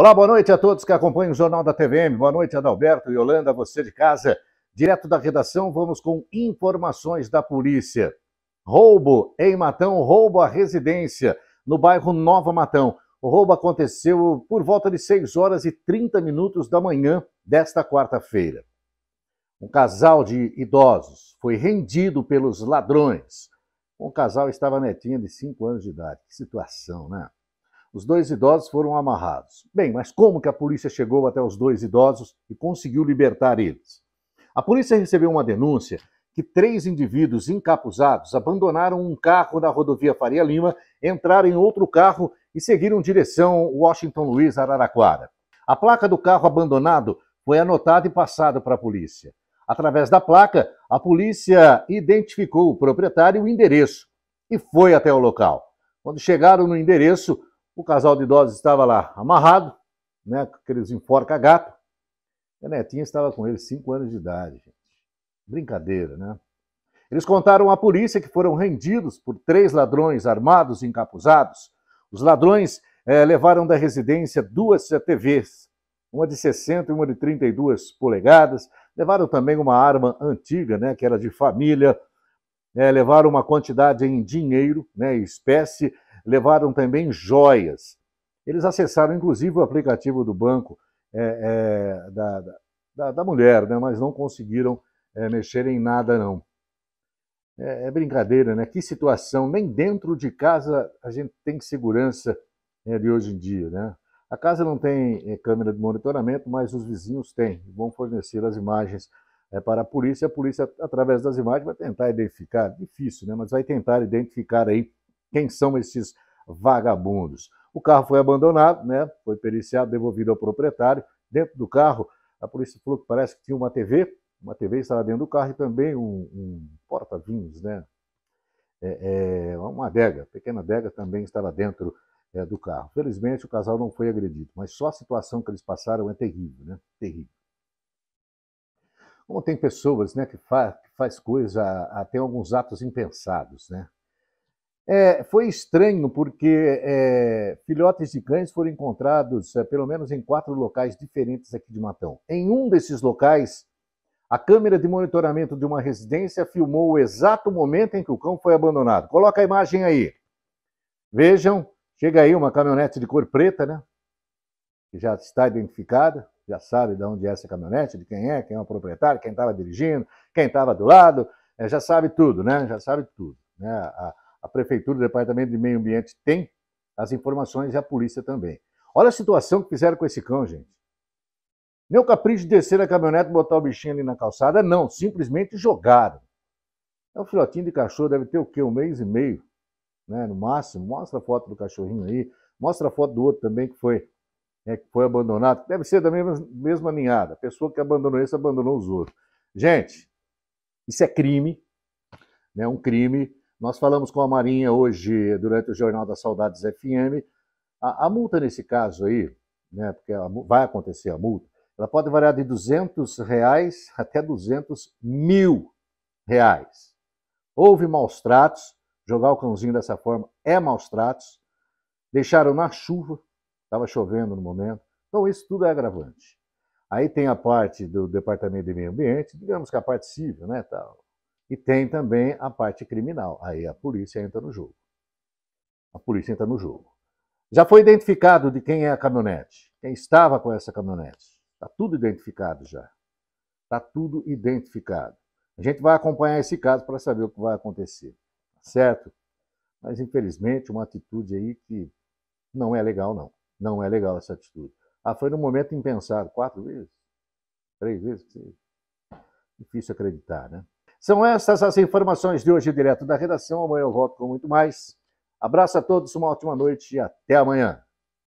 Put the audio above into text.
Olá, boa noite a todos que acompanham o Jornal da TVM. Boa noite, Adalberto e Holanda, você de casa. Direto da redação, vamos com informações da polícia. Roubo em Matão, roubo à residência, no bairro Nova Matão. O roubo aconteceu por volta de 6 horas e 30 minutos da manhã desta quarta-feira. Um casal de idosos foi rendido pelos ladrões. Um casal estava netinha de 5 anos de idade. Que situação, né? Os dois idosos foram amarrados. Bem, mas como que a polícia chegou até os dois idosos e conseguiu libertar eles? A polícia recebeu uma denúncia que três indivíduos encapuzados abandonaram um carro na rodovia Faria Lima, entraram em outro carro e seguiram direção Washington Luiz Araraquara. A placa do carro abandonado foi anotada e passada para a polícia. Através da placa, a polícia identificou o proprietário e o endereço e foi até o local. Quando chegaram no endereço, o casal de idosos estava lá amarrado, né, com aqueles enforca-gato. A netinha estava com eles, cinco anos de idade. Gente. Brincadeira, né? Eles contaram à polícia que foram rendidos por três ladrões armados e encapuzados. Os ladrões eh, levaram da residência duas TVs, uma de 60 e uma de 32 polegadas. Levaram também uma arma antiga, né, que era de família. Eh, levaram uma quantidade em dinheiro, né, espécie, levaram também joias. Eles acessaram inclusive o aplicativo do banco é, é, da, da, da, mulher, né? mas não conseguiram é, mexer em nada, não. É, é, brincadeira, né? Que situação. Nem dentro de casa a gente tem segurança né, de hoje em dia, né? A casa não tem é, câmera de monitoramento, mas os vizinhos têm. Vão fornecer as imagens é, para a polícia. A polícia, através das imagens, vai tentar identificar. Difícil, né? Mas vai tentar identificar aí quem são esses vagabundos? O carro foi abandonado, né? foi periciado, devolvido ao proprietário. Dentro do carro, a polícia falou que parece que tinha uma TV, uma TV estava dentro do carro e também um, um porta-vinhos, né? É, é, uma adega, pequena adega também estava dentro é, do carro. Felizmente o casal não foi agredido, mas só a situação que eles passaram é terrível, né? Terrível. Como tem pessoas né, que, fa que faz coisa, a, a, tem alguns atos impensados, né? É, foi estranho porque é, filhotes de cães foram encontrados é, pelo menos em quatro locais diferentes aqui de Matão. Em um desses locais, a câmera de monitoramento de uma residência filmou o exato momento em que o cão foi abandonado. Coloca a imagem aí. Vejam, chega aí uma caminhonete de cor preta, né? Que já está identificada, já sabe de onde é essa caminhonete, de quem é, quem é o proprietário, quem estava dirigindo, quem estava do lado, é, já sabe tudo, né? Já sabe tudo. Né? A, a Prefeitura, o Departamento de Meio Ambiente tem as informações e a polícia também. Olha a situação que fizeram com esse cão, gente. Nem o capricho de descer a caminhonete e botar o bichinho ali na calçada, não. Simplesmente jogaram. É um filhotinho de cachorro, deve ter o quê? Um mês e meio, né? No máximo. Mostra a foto do cachorrinho aí. Mostra a foto do outro também que foi, né, que foi abandonado. Deve ser da mesma, mesma ninhada. A pessoa que abandonou esse abandonou os outros. Gente, isso é crime, né? Um crime nós falamos com a Marinha hoje, durante o Jornal das Saudades FM. A, a multa nesse caso aí, né, porque vai acontecer a multa, ela pode variar de 200 reais até 200 mil reais. Houve maus tratos, jogar o cãozinho dessa forma é maus tratos. Deixaram na chuva, estava chovendo no momento. Então isso tudo é agravante. Aí tem a parte do Departamento de Meio Ambiente, digamos que é a parte civil, né, tal e tem também a parte criminal. Aí a polícia entra no jogo. A polícia entra no jogo. Já foi identificado de quem é a caminhonete, quem estava com essa caminhonete. Está tudo identificado já. Está tudo identificado. A gente vai acompanhar esse caso para saber o que vai acontecer, tá certo? Mas infelizmente uma atitude aí que não é legal não. Não é legal essa atitude. Ah, foi num momento impensado, quatro vezes, três vezes, difícil acreditar, né? São essas as informações de hoje, direto da redação. Amanhã eu volto com muito mais. Abraço a todos, uma ótima noite e até amanhã.